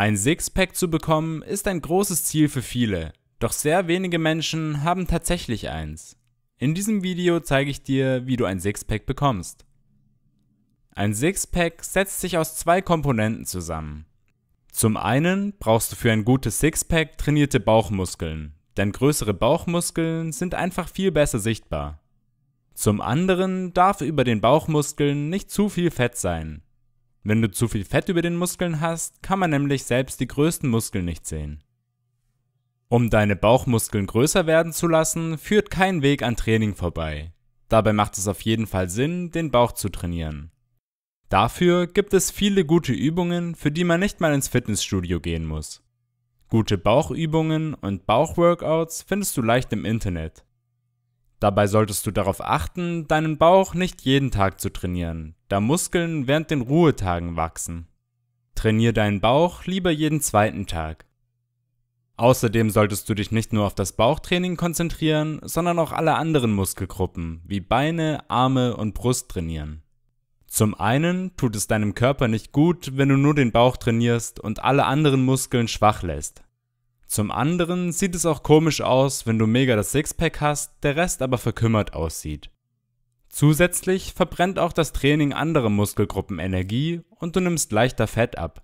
Ein Sixpack zu bekommen ist ein großes Ziel für viele, doch sehr wenige Menschen haben tatsächlich eins. In diesem Video zeige ich dir, wie du ein Sixpack bekommst. Ein Sixpack setzt sich aus zwei Komponenten zusammen. Zum einen brauchst du für ein gutes Sixpack trainierte Bauchmuskeln, denn größere Bauchmuskeln sind einfach viel besser sichtbar. Zum anderen darf über den Bauchmuskeln nicht zu viel Fett sein, wenn du zu viel Fett über den Muskeln hast, kann man nämlich selbst die größten Muskeln nicht sehen. Um deine Bauchmuskeln größer werden zu lassen, führt kein Weg an Training vorbei. Dabei macht es auf jeden Fall Sinn, den Bauch zu trainieren. Dafür gibt es viele gute Übungen, für die man nicht mal ins Fitnessstudio gehen muss. Gute Bauchübungen und Bauchworkouts findest du leicht im Internet. Dabei solltest du darauf achten, deinen Bauch nicht jeden Tag zu trainieren, da Muskeln während den Ruhetagen wachsen. Trainier deinen Bauch lieber jeden zweiten Tag. Außerdem solltest du dich nicht nur auf das Bauchtraining konzentrieren, sondern auch alle anderen Muskelgruppen wie Beine, Arme und Brust trainieren. Zum einen tut es deinem Körper nicht gut, wenn du nur den Bauch trainierst und alle anderen Muskeln schwach lässt. Zum anderen sieht es auch komisch aus, wenn du mega das Sixpack hast, der Rest aber verkümmert aussieht. Zusätzlich verbrennt auch das Training anderer Muskelgruppen Energie und du nimmst leichter Fett ab.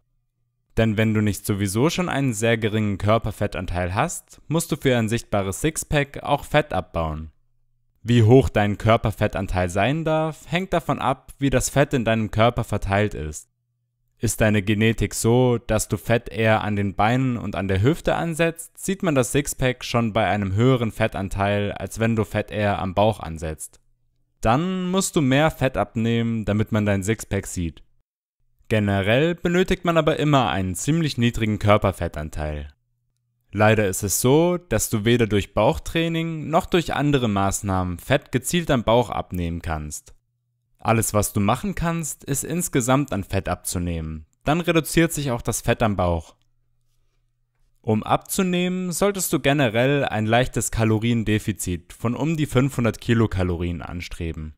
Denn wenn du nicht sowieso schon einen sehr geringen Körperfettanteil hast, musst du für ein sichtbares Sixpack auch Fett abbauen. Wie hoch dein Körperfettanteil sein darf, hängt davon ab, wie das Fett in deinem Körper verteilt ist. Ist deine Genetik so, dass du Fett eher an den Beinen und an der Hüfte ansetzt, sieht man das Sixpack schon bei einem höheren Fettanteil, als wenn du Fett eher am Bauch ansetzt. Dann musst du mehr Fett abnehmen, damit man dein Sixpack sieht. Generell benötigt man aber immer einen ziemlich niedrigen Körperfettanteil. Leider ist es so, dass du weder durch Bauchtraining noch durch andere Maßnahmen Fett gezielt am Bauch abnehmen kannst. Alles, was du machen kannst, ist insgesamt an Fett abzunehmen. Dann reduziert sich auch das Fett am Bauch. Um abzunehmen, solltest du generell ein leichtes Kaloriendefizit von um die 500 Kilokalorien anstreben.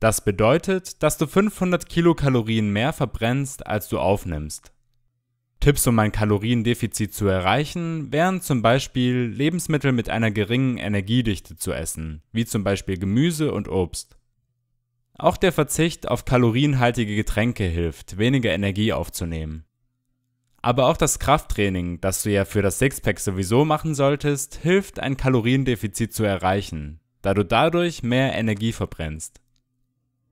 Das bedeutet, dass du 500 Kilokalorien mehr verbrennst, als du aufnimmst. Tipps, um ein Kaloriendefizit zu erreichen, wären zum Beispiel Lebensmittel mit einer geringen Energiedichte zu essen, wie zum Beispiel Gemüse und Obst. Auch der Verzicht auf kalorienhaltige Getränke hilft, weniger Energie aufzunehmen. Aber auch das Krafttraining, das du ja für das Sixpack sowieso machen solltest, hilft, ein Kaloriendefizit zu erreichen, da du dadurch mehr Energie verbrennst.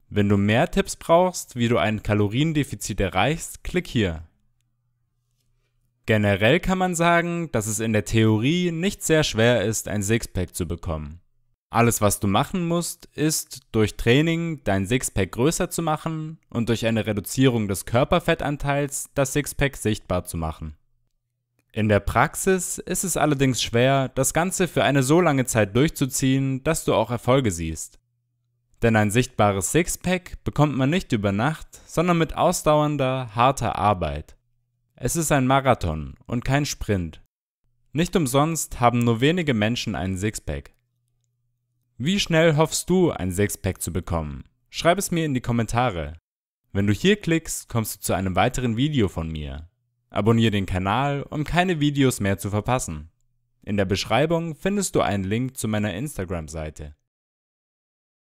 Wenn du mehr Tipps brauchst, wie du ein Kaloriendefizit erreichst, klick hier. Generell kann man sagen, dass es in der Theorie nicht sehr schwer ist, ein Sixpack zu bekommen. Alles, was du machen musst, ist, durch Training dein Sixpack größer zu machen und durch eine Reduzierung des Körperfettanteils das Sixpack sichtbar zu machen. In der Praxis ist es allerdings schwer, das Ganze für eine so lange Zeit durchzuziehen, dass du auch Erfolge siehst. Denn ein sichtbares Sixpack bekommt man nicht über Nacht, sondern mit ausdauernder, harter Arbeit. Es ist ein Marathon und kein Sprint. Nicht umsonst haben nur wenige Menschen einen Sixpack. Wie schnell hoffst du, ein Sixpack zu bekommen? Schreib es mir in die Kommentare. Wenn du hier klickst, kommst du zu einem weiteren Video von mir. Abonniere den Kanal, um keine Videos mehr zu verpassen. In der Beschreibung findest du einen Link zu meiner Instagram-Seite.